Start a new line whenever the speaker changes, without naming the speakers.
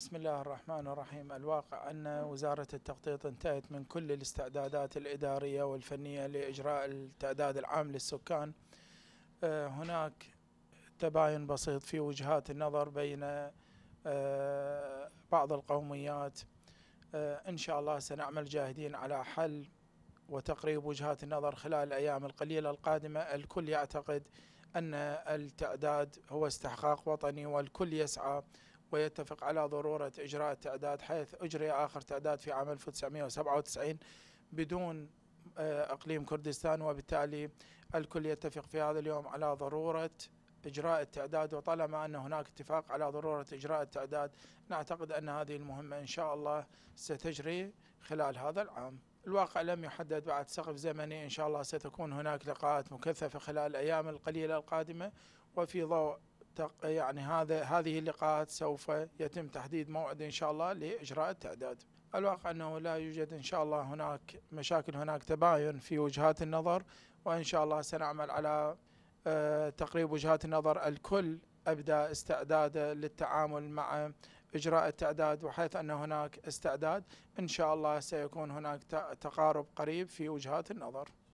بسم الله الرحمن الرحيم الواقع أن وزارة التخطيط انتهت من كل الاستعدادات الإدارية والفنية لإجراء التعداد العام للسكان آه، هناك تباين بسيط في وجهات النظر بين آه، بعض القوميات آه، إن شاء الله سنعمل جاهدين على حل وتقريب وجهات النظر خلال الأيام القليلة القادمة الكل يعتقد أن التعداد هو استحقاق وطني والكل يسعى ويتفق على ضرورة إجراء التعداد حيث أجري آخر تعداد في عام 1997 بدون آه، أقليم كردستان وبالتالي الكل يتفق في هذا اليوم على ضرورة إجراء التعداد وطالما أن هناك اتفاق على ضرورة إجراء التعداد نعتقد أن هذه المهمة إن شاء الله ستجري خلال هذا العام الواقع لم يحدد بعد سقف زمني إن شاء الله ستكون هناك لقاءات مكثفة خلال الأيام القليلة القادمة وفي ضوء يعني هذا هذه اللقاءات سوف يتم تحديد موعد ان شاء الله لاجراء التعداد. الواقع انه لا يوجد ان شاء الله هناك مشاكل هناك تباين في وجهات النظر وان شاء الله سنعمل على آه، تقريب وجهات النظر الكل أبدأ استعداده للتعامل مع اجراء التعداد وحيث ان هناك استعداد ان شاء الله سيكون هناك تقارب قريب في وجهات النظر